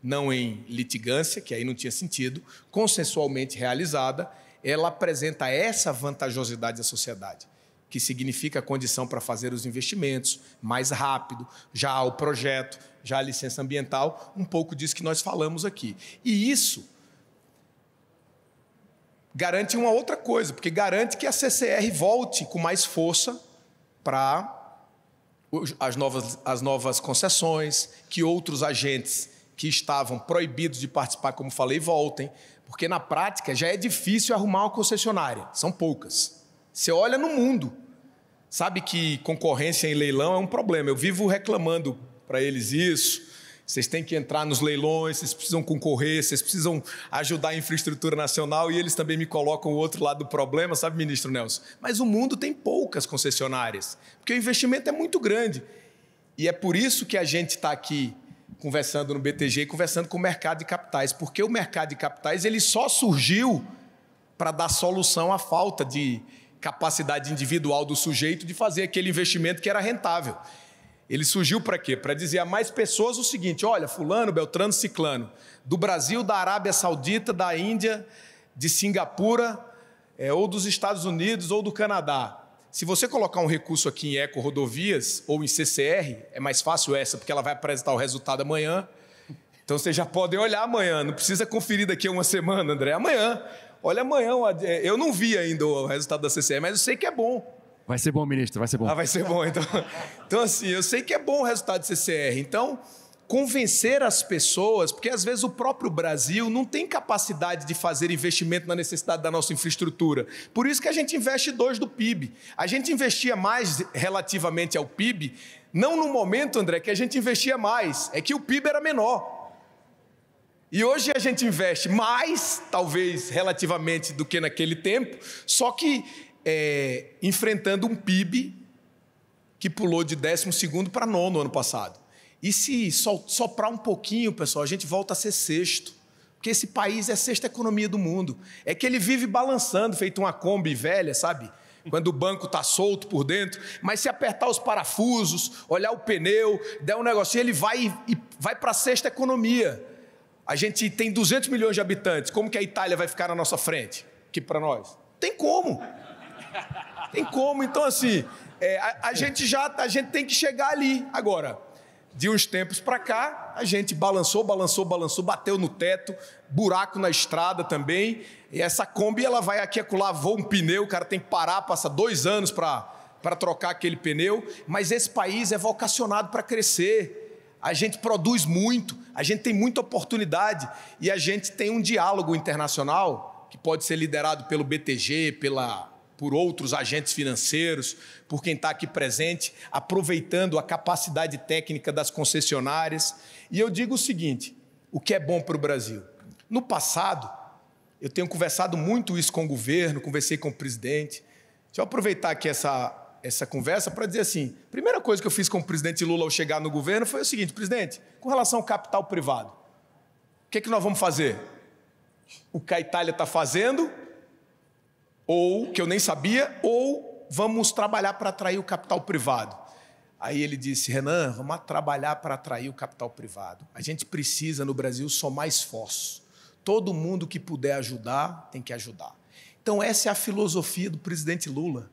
não em litigância, que aí não tinha sentido, consensualmente realizada, ela apresenta essa vantajosidade à sociedade, que significa a condição para fazer os investimentos mais rápido, já o projeto, já a licença ambiental, um pouco disso que nós falamos aqui. E isso garante uma outra coisa, porque garante que a CCR volte com mais força para as novas, as novas concessões, que outros agentes que estavam proibidos de participar, como falei, voltem, porque na prática já é difícil arrumar uma concessionária, são poucas. Você olha no mundo, sabe que concorrência em leilão é um problema. Eu vivo reclamando para eles isso, vocês têm que entrar nos leilões, vocês precisam concorrer, vocês precisam ajudar a infraestrutura nacional e eles também me colocam o outro lado do problema, sabe, ministro Nelson? Mas o mundo tem poucas concessionárias, porque o investimento é muito grande. E é por isso que a gente está aqui conversando no BTG e conversando com o mercado de capitais, porque o mercado de capitais ele só surgiu para dar solução à falta de capacidade individual do sujeito de fazer aquele investimento que era rentável. Ele surgiu para quê? Para dizer a mais pessoas o seguinte: olha, fulano, Beltrano, Ciclano, do Brasil, da Arábia Saudita, da Índia, de Singapura, é, ou dos Estados Unidos, ou do Canadá. Se você colocar um recurso aqui em Eco Rodovias ou em CCR, é mais fácil essa, porque ela vai apresentar o resultado amanhã. Então vocês já podem olhar amanhã, não precisa conferir daqui a uma semana, André. Amanhã. Olha amanhã, eu não vi ainda o resultado da CCR, mas eu sei que é bom. Vai ser bom, ministro, vai ser bom. Ah, vai ser bom, então. Então, assim, eu sei que é bom o resultado do CCR. Então, convencer as pessoas, porque às vezes o próprio Brasil não tem capacidade de fazer investimento na necessidade da nossa infraestrutura. Por isso que a gente investe dois do PIB. A gente investia mais relativamente ao PIB, não no momento, André, que a gente investia mais, é que o PIB era menor. E hoje a gente investe mais, talvez relativamente, do que naquele tempo, só que é, enfrentando um PIB que pulou de 12 para nono ano passado. E se soprar um pouquinho, pessoal, a gente volta a ser sexto. Porque esse país é a sexta economia do mundo. É que ele vive balançando, feito uma Kombi velha, sabe? Quando o banco está solto por dentro. Mas se apertar os parafusos, olhar o pneu, der um negocinho, ele vai, vai para a sexta economia. A gente tem 200 milhões de habitantes. Como que a Itália vai ficar na nossa frente? Que para nós? Tem como. Tem como, então assim, é, a, a gente já, a gente tem que chegar ali agora. De uns tempos para cá, a gente balançou, balançou, balançou, bateu no teto, buraco na estrada também. E essa Kombi, ela vai aqui acular, voa um pneu, o cara tem que parar, passa dois anos para trocar aquele pneu. Mas esse país é vocacionado para crescer. A gente produz muito, a gente tem muita oportunidade e a gente tem um diálogo internacional que pode ser liderado pelo BTG, pela por outros agentes financeiros, por quem está aqui presente, aproveitando a capacidade técnica das concessionárias. E eu digo o seguinte: o que é bom para o Brasil? No passado, eu tenho conversado muito isso com o governo, conversei com o presidente. Deixa eu aproveitar aqui essa, essa conversa para dizer assim: a primeira coisa que eu fiz com o presidente Lula ao chegar no governo foi o seguinte, presidente, com relação ao capital privado, o que, é que nós vamos fazer? O que a Itália está fazendo ou que eu nem sabia, ou vamos trabalhar para atrair o capital privado. Aí ele disse: Renan, vamos trabalhar para atrair o capital privado. A gente precisa no Brasil somar esforços. Todo mundo que puder ajudar tem que ajudar. Então, essa é a filosofia do presidente Lula.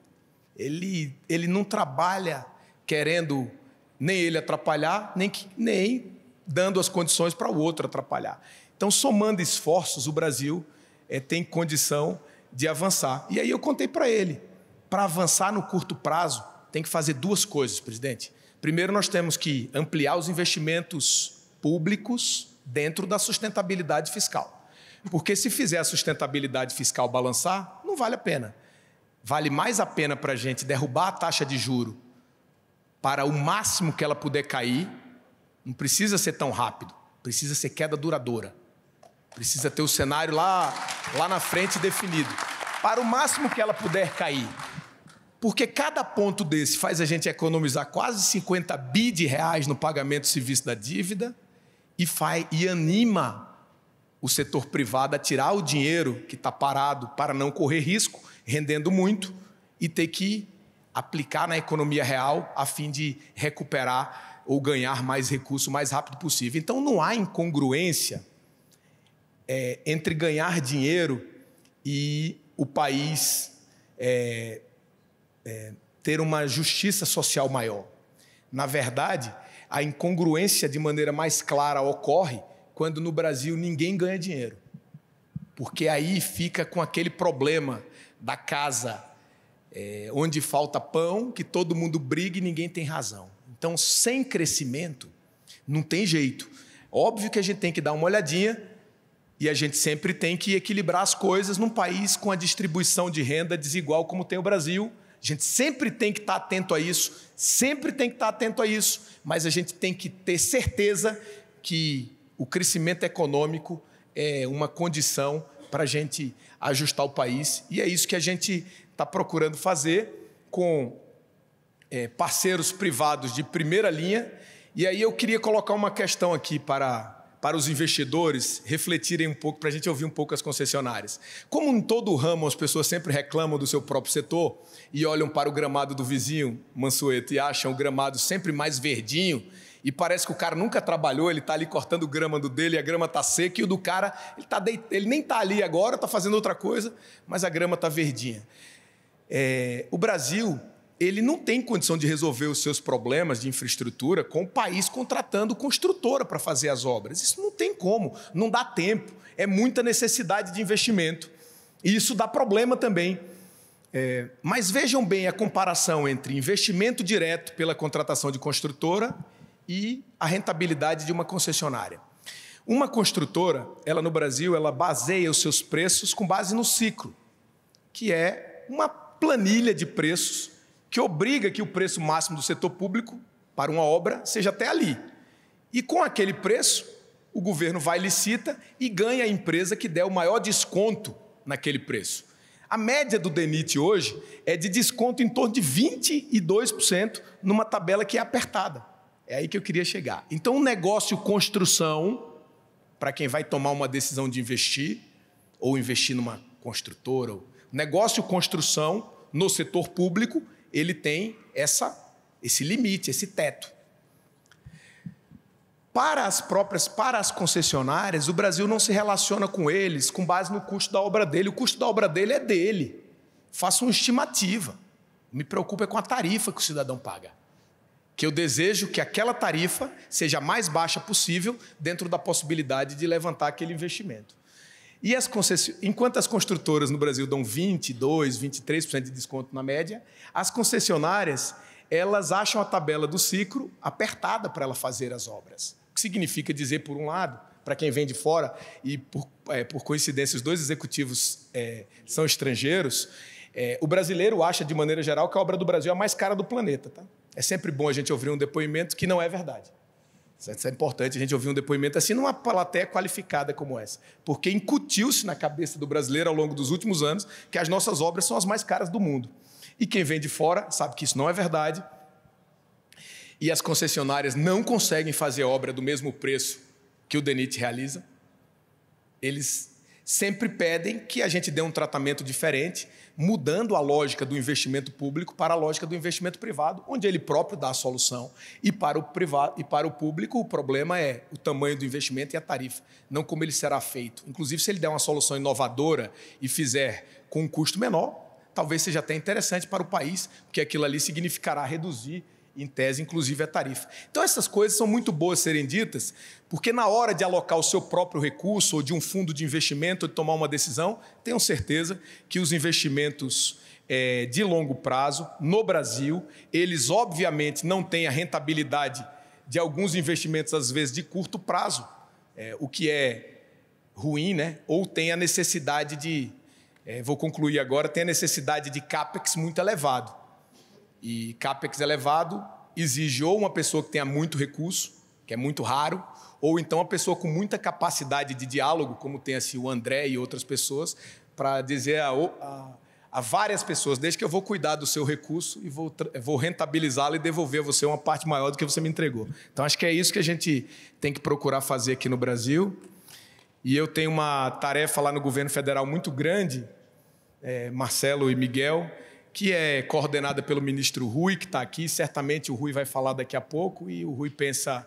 Ele, ele não trabalha querendo nem ele atrapalhar, nem, que, nem dando as condições para o outro atrapalhar. Então, somando esforços, o Brasil é, tem condição de avançar. E aí eu contei para ele: para avançar no curto prazo, tem que fazer duas coisas, presidente. Primeiro, nós temos que ampliar os investimentos públicos dentro da sustentabilidade fiscal. Porque se fizer a sustentabilidade fiscal balançar, não vale a pena. Vale mais a pena para a gente derrubar a taxa de juro para o máximo que ela puder cair. Não precisa ser tão rápido, precisa ser queda duradoura. Precisa ter o cenário lá lá na frente definido, para o máximo que ela puder cair. Porque cada ponto desse faz a gente economizar quase 50 bi de reais no pagamento de serviço da dívida e, faz, e anima o setor privado a tirar o dinheiro que está parado para não correr risco, rendendo muito, e ter que aplicar na economia real a fim de recuperar ou ganhar mais recurso o mais rápido possível. Então não há incongruência é, entre ganhar dinheiro e o país é, é, ter uma justiça social maior. Na verdade, a incongruência de maneira mais clara ocorre quando no Brasil ninguém ganha dinheiro. Porque aí fica com aquele problema da casa é, onde falta pão, que todo mundo briga e ninguém tem razão. Então, sem crescimento, não tem jeito. Óbvio que a gente tem que dar uma olhadinha e a gente sempre tem que equilibrar as coisas num país com a distribuição de renda desigual como tem o Brasil. A gente sempre tem que estar atento a isso, sempre tem que estar atento a isso, mas a gente tem que ter certeza que o crescimento econômico é uma condição para a gente ajustar o país. E é isso que a gente está procurando fazer com é, parceiros privados de primeira linha. E aí eu queria colocar uma questão aqui para para os investidores refletirem um pouco, para a gente ouvir um pouco as concessionárias. Como em todo ramo as pessoas sempre reclamam do seu próprio setor e olham para o gramado do vizinho, Mansueto, e acham o gramado sempre mais verdinho, e parece que o cara nunca trabalhou, ele está ali cortando o grama do dele, a grama está seca, e o do cara, ele, tá ele nem está ali agora, está fazendo outra coisa, mas a grama está verdinha. É... O Brasil ele não tem condição de resolver os seus problemas de infraestrutura com o país contratando construtora para fazer as obras. Isso não tem como, não dá tempo, é muita necessidade de investimento. E isso dá problema também. É, mas vejam bem a comparação entre investimento direto pela contratação de construtora e a rentabilidade de uma concessionária. Uma construtora, ela no Brasil, ela baseia os seus preços com base no ciclo, que é uma planilha de preços que obriga que o preço máximo do setor público para uma obra seja até ali. E com aquele preço, o governo vai licita e ganha a empresa que der o maior desconto naquele preço. A média do DENIT hoje é de desconto em torno de 22% numa tabela que é apertada. É aí que eu queria chegar. Então, o negócio construção, para quem vai tomar uma decisão de investir, ou investir numa construtora, negócio construção no setor público ele tem essa, esse limite, esse teto. Para as próprias, para as concessionárias, o Brasil não se relaciona com eles com base no custo da obra dele. O custo da obra dele é dele. Faça uma estimativa. Me preocupa é com a tarifa que o cidadão paga. Que eu desejo que aquela tarifa seja a mais baixa possível dentro da possibilidade de levantar aquele investimento. E as enquanto as construtoras no Brasil dão 22, 23% de desconto na média, as concessionárias elas acham a tabela do ciclo apertada para ela fazer as obras. O que significa dizer, por um lado, para quem vem de fora, e por, é, por coincidência os dois executivos é, são estrangeiros, é, o brasileiro acha, de maneira geral, que a obra do Brasil é a mais cara do planeta. Tá? É sempre bom a gente ouvir um depoimento que não é verdade. É, isso é importante a gente ouvir um depoimento assim numa plateia qualificada como essa, porque incutiu-se na cabeça do brasileiro ao longo dos últimos anos que as nossas obras são as mais caras do mundo. E quem vem de fora sabe que isso não é verdade. E as concessionárias não conseguem fazer obra do mesmo preço que o DENIT realiza. Eles sempre pedem que a gente dê um tratamento diferente, mudando a lógica do investimento público para a lógica do investimento privado, onde ele próprio dá a solução e para o privado e para o público o problema é o tamanho do investimento e a tarifa, não como ele será feito. Inclusive se ele der uma solução inovadora e fizer com um custo menor, talvez seja até interessante para o país, porque aquilo ali significará reduzir em tese, inclusive a tarifa. Então, essas coisas são muito boas serem ditas, porque na hora de alocar o seu próprio recurso ou de um fundo de investimento, ou de tomar uma decisão, tenho certeza que os investimentos é, de longo prazo no Brasil, eles obviamente não têm a rentabilidade de alguns investimentos, às vezes, de curto prazo, é, o que é ruim, né? ou tem a necessidade de, é, vou concluir agora, tem a necessidade de CAPEX muito elevado. E CAPEX elevado exige ou uma pessoa que tenha muito recurso, que é muito raro, ou então uma pessoa com muita capacidade de diálogo, como tem assim, o André e outras pessoas, para dizer a, ah, a, a, várias pessoas, desde que eu vou cuidar do seu recurso e vou, vou rentabilizá-lo e devolver a você uma parte maior do que você me entregou. Então, acho que é isso que a gente tem que procurar fazer aqui no Brasil. E eu tenho uma tarefa lá no governo federal muito grande, é, Marcelo e Miguel, que é coordenada pelo ministro Rui, que está aqui. Certamente o Rui vai falar daqui a pouco, e o Rui pensa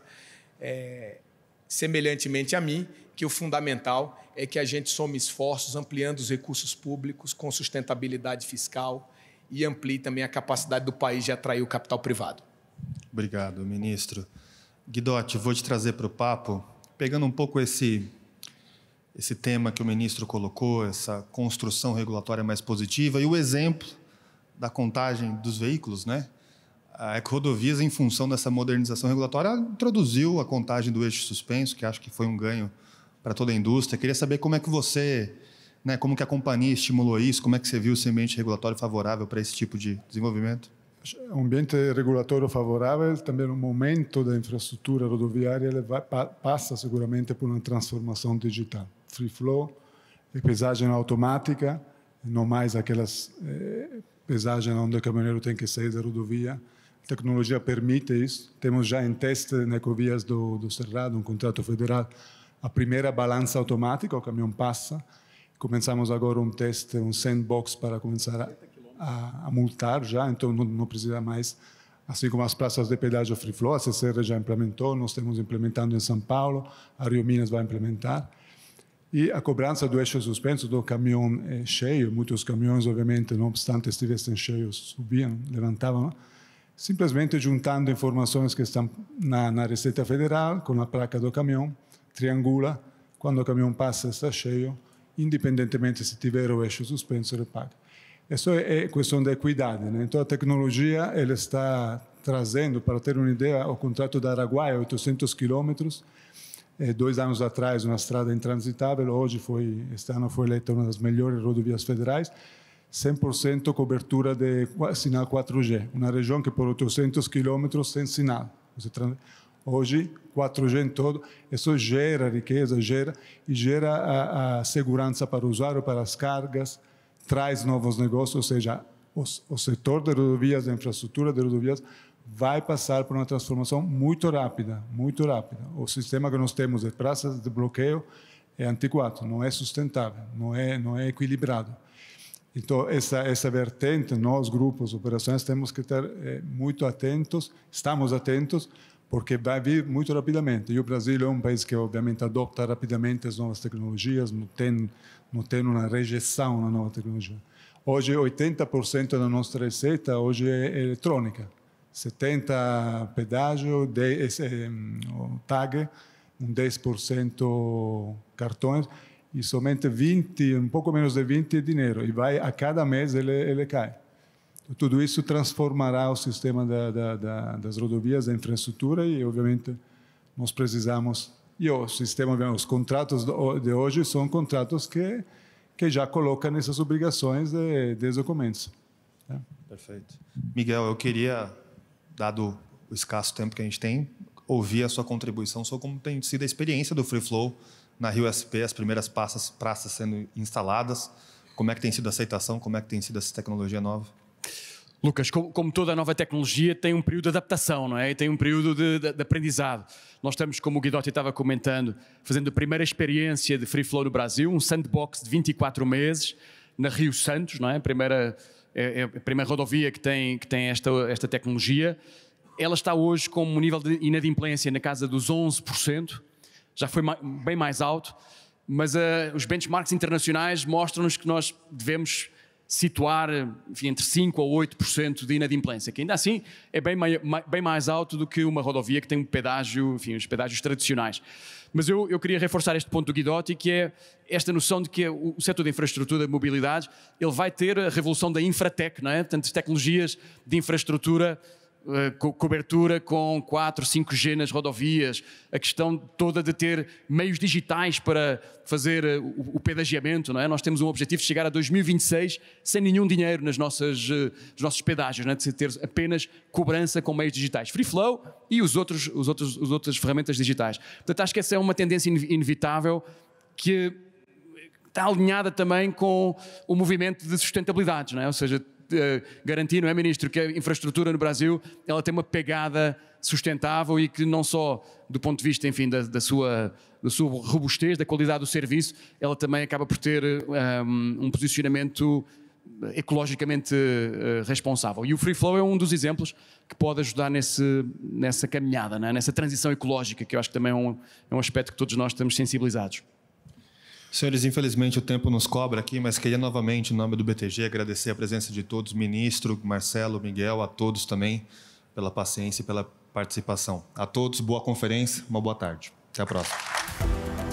é, semelhantemente a mim, que o fundamental é que a gente some esforços ampliando os recursos públicos com sustentabilidade fiscal e amplie também a capacidade do país de atrair o capital privado. Obrigado, ministro. Guidotti, vou te trazer para o papo, pegando um pouco esse esse tema que o ministro colocou, essa construção regulatória mais positiva e o exemplo da contagem dos veículos, né? A Ecorodovias, em função dessa modernização regulatória, introduziu a contagem do eixo suspenso, que acho que foi um ganho para toda a indústria. Queria saber como é que você, né, como que a companhia estimulou isso, como é que você viu esse ambiente regulatório favorável para esse tipo de desenvolvimento? Um ambiente regulatório favorável, também um momento da infraestrutura rodoviária, ele vai, passa seguramente por uma transformação digital. Free flow, pesagem automática, não mais aquelas eh, pesagem onde o caminhoneiro tem que sair da rodovia. A tecnologia permite isso. Temos já em teste na Ecovias do, do Cerrado, um contrato federal, a primeira balança automática, o caminhão passa. Começamos agora um teste, um sandbox para começar a, a multar já, então não, não, precisa mais. Assim como as praças de pedágio free flow, a CCR já implementou, nós estamos implementando em São Paulo, a Rio Minas vai implementar. E a cobrança do eixo suspenso do caminhão eh, é cheio, muitos caminhões, obviamente, não obstante estivessem cheios, subiam, levantavam, simplesmente juntando informações que estão na, na Receita Federal, com a placa do caminhão, triangula, quando o caminhão passa está cheio, independentemente se tiver o eixo suspenso, ele paga. Isso é, é questão da equidade. Né? Então, a tecnologia ela está trazendo, para ter uma ideia, o contrato da Araguaia, 800 quilômetros, eh, dois anos atrás uma estrada intransitável, hoje foi, este ano foi eleita uma das melhores rodovias federais, 100% cobertura de sinal 4G, uma região que por 800 quilômetros sem sinal. Hoje, 4G em todo, isso gera riqueza, gera, e gera a, a segurança para o usuário, para as cargas, traz novos negócios, ou seja, o, o setor de rodovias, da infraestrutura de rodovias, vai passar por uma transformação muito rápida, muito rápida. O sistema que nós temos de praças de bloqueio é antiquado, não é sustentável, não é não é equilibrado. Então essa essa vertente nós grupos operações temos que estar é, muito atentos, estamos atentos porque vai vir muito rapidamente. E o Brasil é um país que obviamente adota rapidamente as novas tecnologias, não tem não tem uma rejeição na nova tecnologia. Hoje 80% da nossa receita hoje é eletrônica 70 pedágio, 10, um eh, tag, um 10% cartões e somente 20, um pouco menos de 20 é dinheiro. E vai a cada mês ele, ele cai. Tudo isso transformará o sistema da, da, da, das rodovias, da infraestrutura e, obviamente, nós precisamos. E o sistema, os contratos de hoje são contratos que, que já colocam essas obrigações de, desde o começo. Né? Perfeito. Miguel, eu queria dado o escasso tempo que a gente tem, ouvir a sua contribuição sobre como tem sido a experiência do Free Flow na Rio SP, as primeiras praças, praças sendo instaladas, como é que tem sido a aceitação, como é que tem sido essa tecnologia nova? Lucas, como, toda nova tecnologia, tem um período de adaptação, não é? E tem um período de, de, de, aprendizado. Nós estamos, como o Guidotti estava comentando, fazendo a primeira experiência de free flow no Brasil, um sandbox de 24 meses, na Rio Santos, não é? Primeira é, é a primeira rodovia que tem, que tem esta, esta tecnologia. Ela está hoje com um nível de inadimplência na casa dos 11%, já foi bem mais alto, mas uh, os benchmarks internacionais mostram-nos que nós devemos situar enfim, entre 5% a 8% de inadimplência, que ainda assim é bem, mai, bem, mais alto do que uma rodovia que tem um pedágio, enfim, os pedágios tradicionais. Mas eu, eu queria reforçar este ponto do Guidotti, que é esta noção de que o setor da infraestrutura, de mobilidade, ele vai ter a revolução da infratec, não é? Portanto, tecnologias de infraestrutura eh, co cobertura com 4, 5G nas rodovias, a questão toda de ter meios digitais para fazer eh, o, o pedagiamento, não é? Nós temos um objetivo de chegar a 2026 sem nenhum dinheiro nas nossas, eh, nos nossos pedágios, não é? de ter apenas cobrança com meios digitais. Free Flow e os outros, os outros, as outras ferramentas digitais. Portanto, acho que essa é uma tendência inevitável que está alinhada também com o movimento de sustentabilidade, não é? Ou seja, garantir, não é, ministro, que a infraestrutura no Brasil ela tem uma pegada sustentável e que não só do ponto de vista, enfim, da, da sua, da sua robustez, da qualidade do serviço, ela também acaba por ter um, um posicionamento ecologicamente eh, responsável. E o Free Flow é um dos exemplos que pode ajudar nesse, nessa caminhada, é? nessa transição ecológica, que eu acho que também é um, é um aspecto que todos nós estamos sensibilizados. Senhores, infelizmente o tempo nos cobra aqui, mas queria novamente, em nome do BTG, agradecer a presença de todos, ministro, Marcelo, Miguel, a todos também, pela paciência e pela participação. A todos, boa conferência, uma boa tarde. Até a próxima.